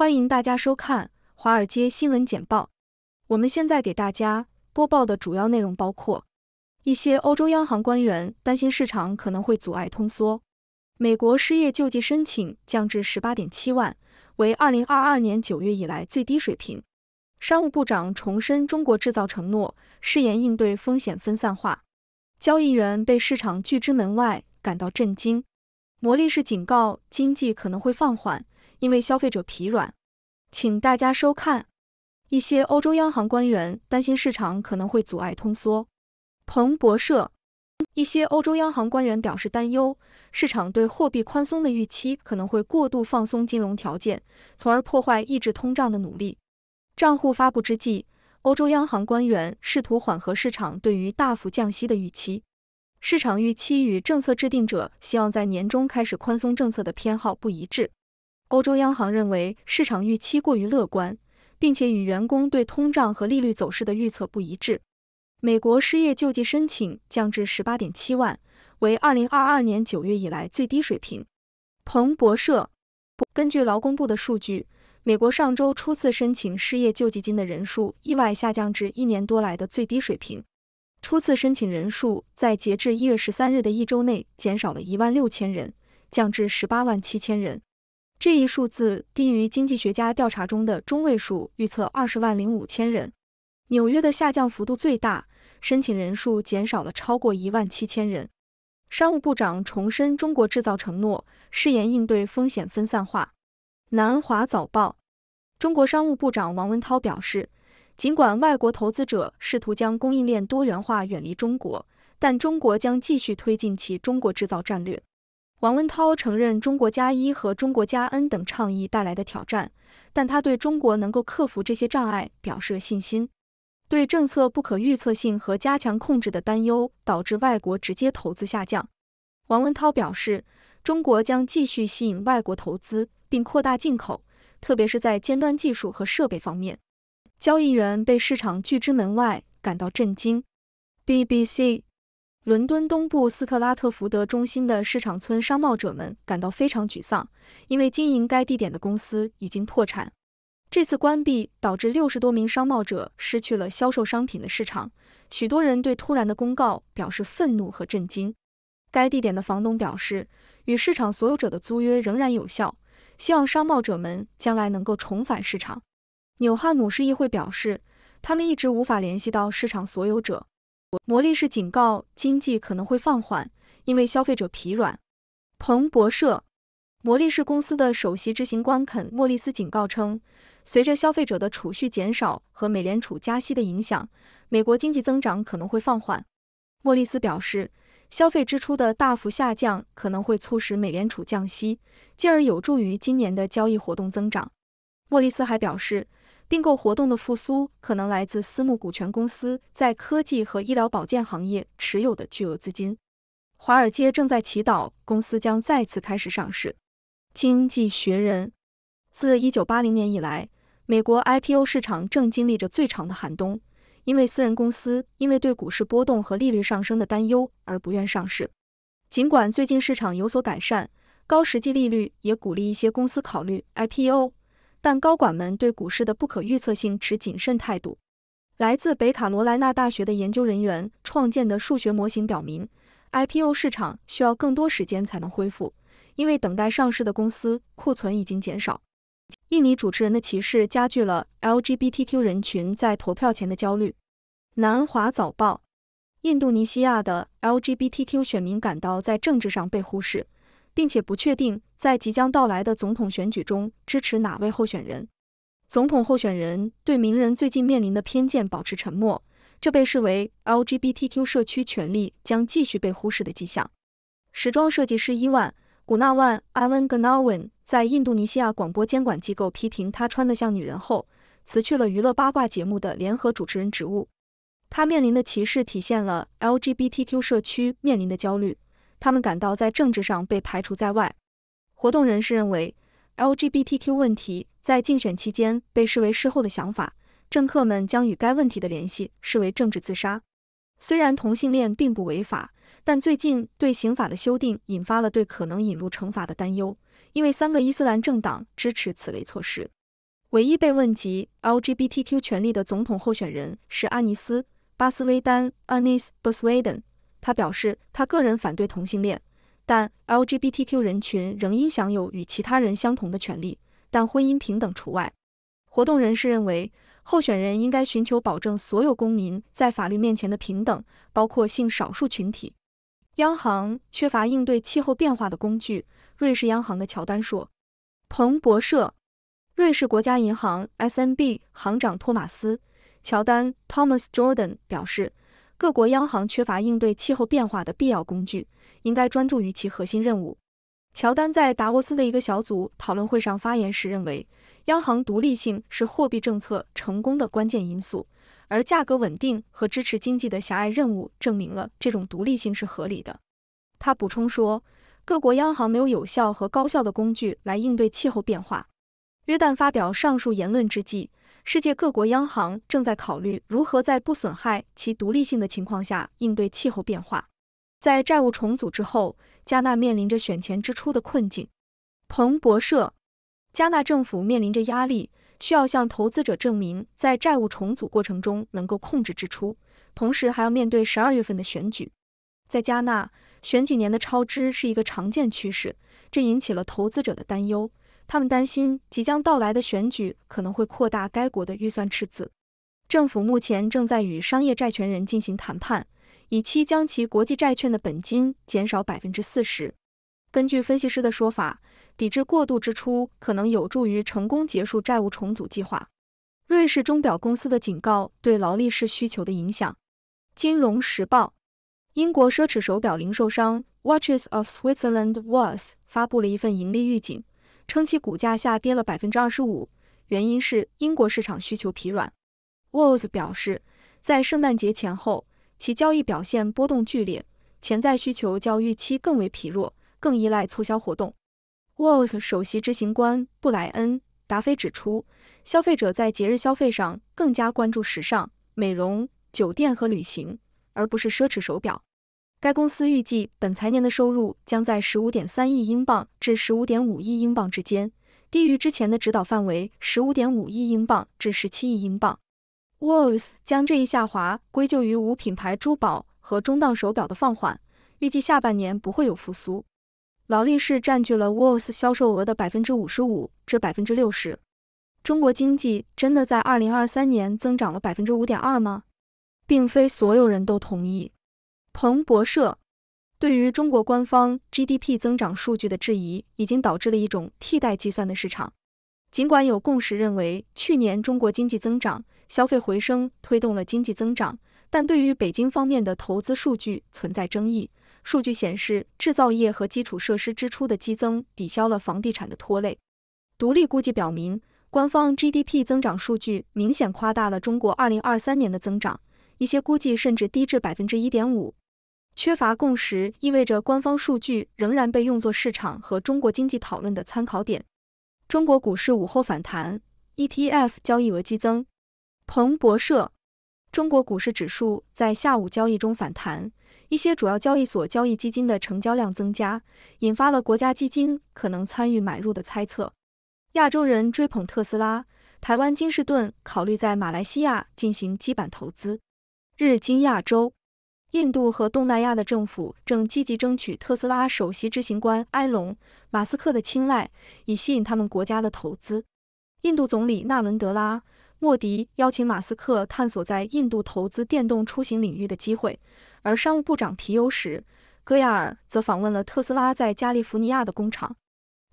欢迎大家收看《华尔街新闻简报》。我们现在给大家播报的主要内容包括：一些欧洲央行官员担心市场可能会阻碍通缩；美国失业救济申请降至十八点七万，为二零二二年九月以来最低水平；商务部长重申中国制造承诺，誓言应对风险分散化；交易员被市场拒之门外，感到震惊；魔力士警告经济可能会放缓。因为消费者疲软，请大家收看。一些欧洲央行官员担心市场可能会阻碍通缩。彭博社，一些欧洲央行官员表示担忧，市场对货币宽松的预期可能会过度放松金融条件，从而破坏抑制通胀的努力。账户发布之际，欧洲央行官员试图缓和市场对于大幅降息的预期。市场预期与政策制定者希望在年中开始宽松政策的偏好不一致。欧洲央行认为市场预期过于乐观，并且与员工对通胀和利率走势的预测不一致。美国失业救济申请降至十八点七万，为二零二二年九月以来最低水平。彭博社根据劳工部的数据，美国上周初次申请失业救济金的人数意外下降至一年多来的最低水平。初次申请人数在截至一月十三日的一周内减少了一万六千人，降至十八万七千人。这一数字低于经济学家调查中的中位数预测，二十万零五千人。纽约的下降幅度最大，申请人数减少了超过一万七千人。商务部长重申中国制造承诺，誓言应对风险分散化。南华早报：中国商务部长王文涛表示，尽管外国投资者试图将供应链多元化远离中国，但中国将继续推进其中国制造战略。王文涛承认中国加一和中国加 N 等倡议带来的挑战，但他对中国能够克服这些障碍表示了信心。对政策不可预测性和加强控制的担忧导致外国直接投资下降。王文涛表示，中国将继续吸引外国投资并扩大进口，特别是在尖端技术和设备方面。交易员被市场拒之门外，感到震惊。BBC。伦敦东部斯特拉特福德中心的市场村商贸者们感到非常沮丧，因为经营该地点的公司已经破产。这次关闭导致六十多名商贸者失去了销售商品的市场，许多人对突然的公告表示愤怒和震惊。该地点的房东表示，与市场所有者的租约仍然有效，希望商贸者们将来能够重返市场。纽汉姆市议会表示，他们一直无法联系到市场所有者。魔力士警告，经济可能会放缓，因为消费者疲软。彭博社，魔力士公司的首席执行官肯·莫利斯警告称，随着消费者的储蓄减少和美联储加息的影响，美国经济增长可能会放缓。莫利斯表示，消费支出的大幅下降可能会促使美联储降息，进而有助于今年的交易活动增长。莫利斯还表示。并购活动的复苏可能来自私募股权公司在科技和医疗保健行业持有的巨额资金。华尔街正在祈祷公司将再次开始上市。经济学人，自一九八零年以来，美国 IPO 市场正经历着最长的寒冬，因为私人公司因为对股市波动和利率上升的担忧而不愿上市。尽管最近市场有所改善，高实际利率也鼓励一些公司考虑 IPO。但高管们对股市的不可预测性持谨慎态度。来自北卡罗来纳大学的研究人员创建的数学模型表明，IPO 市场需要更多时间才能恢复，因为等待上市的公司库存已经减少。印尼主持人的歧视加剧了 LGBTQ 人群在投票前的焦虑。南华早报：印度尼西亚的 LGBTQ 选民感到在政治上被忽视。并且不确定在即将到来的总统选举中支持哪位候选人。总统候选人对名人最近面临的偏见保持沉默，这被视为 LGBTQ 社区权利将继续被忽视的迹象。时装设计师伊万·古纳万 （Ivan Gnaowin） 在印度尼西亚广播监管机构批评他穿的像女人后，辞去了娱乐八卦节目的联合主持人职务。他面临的歧视体现了 LGBTQ 社区面临的焦虑。他们感到在政治上被排除在外。活动人士认为，LGBTQ 问题在竞选期间被视为事后的想法。政客们将与该问题的联系视为政治自杀。虽然同性恋并不违法，但最近对刑法的修订引发了对可能引入惩罚的担忧，因为三个伊斯兰政党支持此类措施。唯一被问及 LGBTQ 权利的总统候选人是阿尼斯·巴斯威丹 （Anis b u s w e d a n 他表示，他个人反对同性恋，但 LGBTQ 人群仍应享有与其他人相同的权利，但婚姻平等除外。活动人士认为，候选人应该寻求保证所有公民在法律面前的平等，包括性少数群体。央行缺乏应对气候变化的工具。瑞士央行的乔丹说，彭博社，瑞士国家银行 SNB 行长托马斯·乔丹 （Thomas Jordan） 表示。各国央行缺乏应对气候变化的必要工具，应该专注于其核心任务。乔丹在达沃斯的一个小组讨论会上发言时认为，央行独立性是货币政策成功的关键因素，而价格稳定和支持经济的狭隘任务证明了这种独立性是合理的。他补充说，各国央行没有有效和高效的工具来应对气候变化。约旦发表上述言论之际。世界各国央行正在考虑如何在不损害其独立性的情况下应对气候变化。在债务重组之后，加纳面临着选前支出的困境。彭博社，加纳政府面临着压力，需要向投资者证明在债务重组过程中能够控制支出，同时还要面对十二月份的选举。在加纳，选举年的超支是一个常见趋势，这引起了投资者的担忧。他们担心即将到来的选举可能会扩大该国的预算赤字。政府目前正在与商业债权人进行谈判，以期将其国际债券的本金减少百分之四十。根据分析师的说法，抵制过度支出可能有助于成功结束债务重组计划。瑞士钟表公司的警告对劳力士需求的影响。金融时报，英国奢侈手表零售商 Watches of Switzerland was 发布了一份盈利预警。称其股价下跌了百分之二十五，原因是英国市场需求疲软。Walt 表示，在圣诞节前后，其交易表现波动剧烈，潜在需求较预期更为疲弱，更依赖促销活动。Walt 首席执行官布莱恩·达菲指出，消费者在节日消费上更加关注时尚、美容、酒店和旅行，而不是奢侈手表。该公司预计本财年的收入将在十五点三亿英镑至十五点五亿英镑之间，低于之前的指导范围十五点五亿英镑至十七亿英镑。Walth 将这一下滑归咎于无品牌珠宝和中档手表的放缓，预计下半年不会有复苏。劳力士占据了 Walth 销售额的百分之五十五至百分之六十。中国经济真的在二零二三年增长了百分之五点二吗？并非所有人都同意。彭博社对于中国官方 GDP 增长数据的质疑，已经导致了一种替代计算的市场。尽管有共识认为去年中国经济增长、消费回升推动了经济增长，但对于北京方面的投资数据存在争议。数据显示，制造业和基础设施支出的激增抵消了房地产的拖累。独立估计表明，官方 GDP 增长数据明显夸大了中国二零二三年的增长。一些估计甚至低至百分之一点五，缺乏共识意味着官方数据仍然被用作市场和中国经济讨论的参考点。中国股市午后反弹，ETF 交易额激增。彭博社，中国股市指数在下午交易中反弹，一些主要交易所交易基金的成交量增加，引发了国家基金可能参与买入的猜测。亚洲人追捧特斯拉，台湾金士顿考虑在马来西亚进行基板投资。日经亚洲，印度和东南亚的政府正积极争取特斯拉首席执行官埃隆·马斯克的青睐，以吸引他们国家的投资。印度总理纳伦德拉·莫迪邀请马斯克探索在印度投资电动出行领域的机会，而商务部长皮尤什·戈亚尔则访问了特斯拉在加利福尼亚的工厂。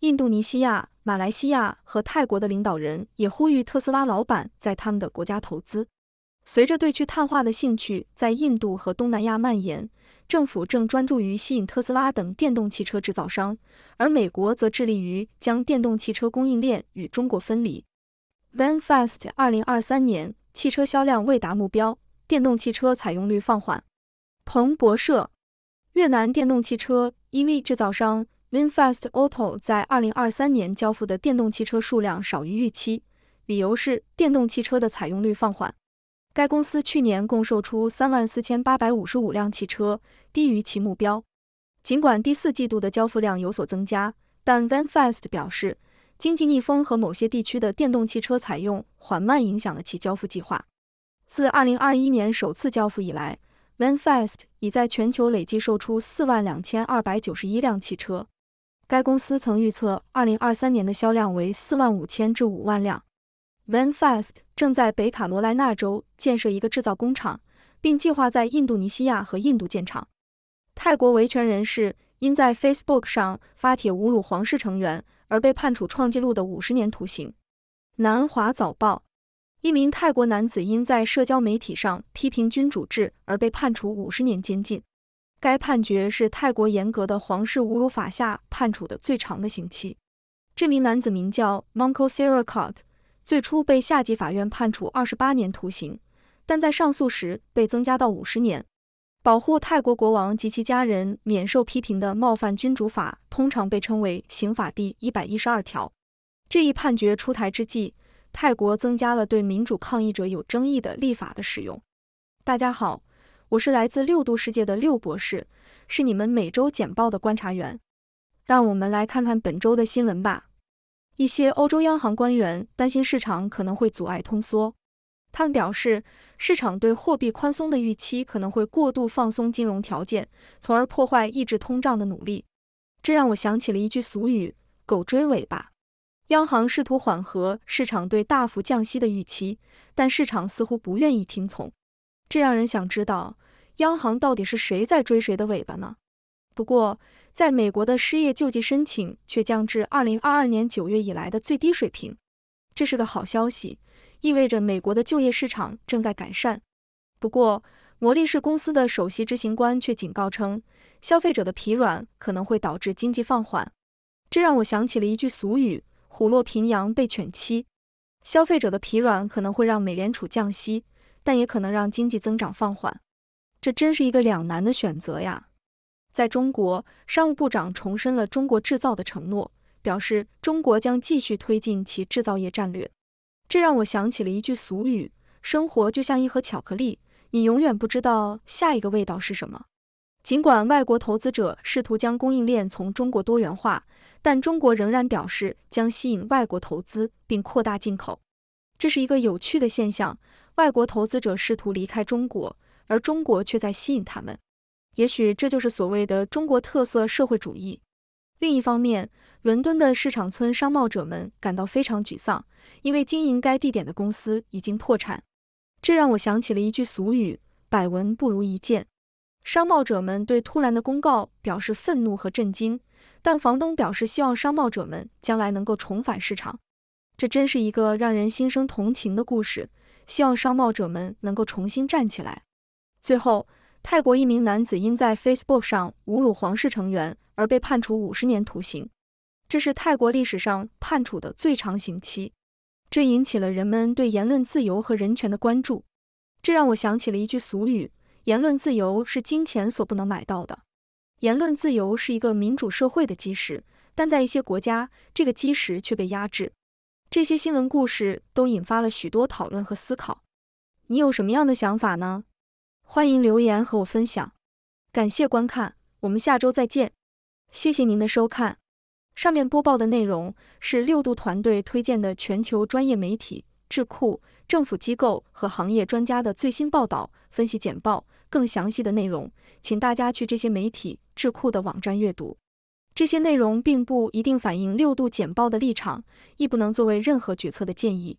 印度尼西亚、马来西亚和泰国的领导人也呼吁特斯拉老板在他们的国家投资。随着对去碳化的兴趣在印度和东南亚蔓延，政府正专注于吸引特斯拉等电动汽车制造商，而美国则致力于将电动汽车供应链与中国分离。Vinfast 二零二三年汽车销量未达目标，电动汽车采用率放缓。彭博社，越南电动汽车 EV 制造商 Vinfast Auto 在二零二三年交付的电动汽车数量少于预期，理由是电动汽车的采用率放缓。该公司去年共售出三万四千八百五十五辆汽车，低于其目标。尽管第四季度的交付量有所增加，但 VanFast 表示，经济逆风和某些地区的电动汽车采用缓慢影响了其交付计划。自二零二一年首次交付以来，VanFast 已在全球累计售出四万两千二百九十一辆汽车。该公司曾预测二零二三年的销量为四万五千至五万辆。Vanfast 正在北卡罗来纳州建设一个制造工厂，并计划在印度尼西亚和印度建厂。泰国维权人士因在 Facebook 上发帖侮辱皇室成员而被判处创纪录的五十年徒刑。南华早报：一名泰国男子因在社交媒体上批评君主制而被判处五十年监禁，该判决是泰国严格的皇室侮辱法下判处的最长的刑期。这名男子名叫 m o n k o Sirikot。最初被下级法院判处二十八年徒刑，但在上诉时被增加到五十年。保护泰国国王及其家人免受批评的冒犯君主法，通常被称为刑法第一百一十二条。这一判决出台之际，泰国增加了对民主抗议者有争议的立法的使用。大家好，我是来自六度世界的六博士，是你们每周简报的观察员。让我们来看看本周的新闻吧。一些欧洲央行官员担心市场可能会阻碍通缩。他们表示，市场对货币宽松的预期可能会过度放松金融条件，从而破坏抑制通胀的努力。这让我想起了一句俗语：“狗追尾巴。”央行试图缓和市场对大幅降息的预期，但市场似乎不愿意听从。这让人想知道，央行到底是谁在追谁的尾巴呢？不过，在美国的失业救济申请却降至二零二二年九月以来的最低水平，这是个好消息，意味着美国的就业市场正在改善。不过，摩力士公司的首席执行官却警告称，消费者的疲软可能会导致经济放缓。这让我想起了一句俗语：“虎落平阳被犬欺。”消费者的疲软可能会让美联储降息，但也可能让经济增长放缓，这真是一个两难的选择呀。在中国，商务部长重申了中国制造的承诺，表示中国将继续推进其制造业战略。这让我想起了一句俗语：生活就像一盒巧克力，你永远不知道下一个味道是什么。尽管外国投资者试图将供应链从中国多元化，但中国仍然表示将吸引外国投资并扩大进口。这是一个有趣的现象：外国投资者试图离开中国，而中国却在吸引他们。也许这就是所谓的中国特色社会主义。另一方面，伦敦的市场村商贸者们感到非常沮丧，因为经营该地点的公司已经破产。这让我想起了一句俗语：“百闻不如一见。”商贸者们对突然的公告表示愤怒和震惊，但房东表示希望商贸者们将来能够重返市场。这真是一个让人心生同情的故事。希望商贸者们能够重新站起来。最后。泰国一名男子因在 Facebook 上侮辱皇室成员而被判处五十年徒刑，这是泰国历史上判处的最长刑期。这引起了人们对言论自由和人权的关注。这让我想起了一句俗语：“言论自由是金钱所不能买到的，言论自由是一个民主社会的基石。”但在一些国家，这个基石却被压制。这些新闻故事都引发了许多讨论和思考。你有什么样的想法呢？欢迎留言和我分享，感谢观看，我们下周再见。谢谢您的收看。上面播报的内容是六度团队推荐的全球专业媒体、智库、政府机构和行业专家的最新报道、分析简报。更详细的内容，请大家去这些媒体、智库的网站阅读。这些内容并不一定反映六度简报的立场，亦不能作为任何决策的建议。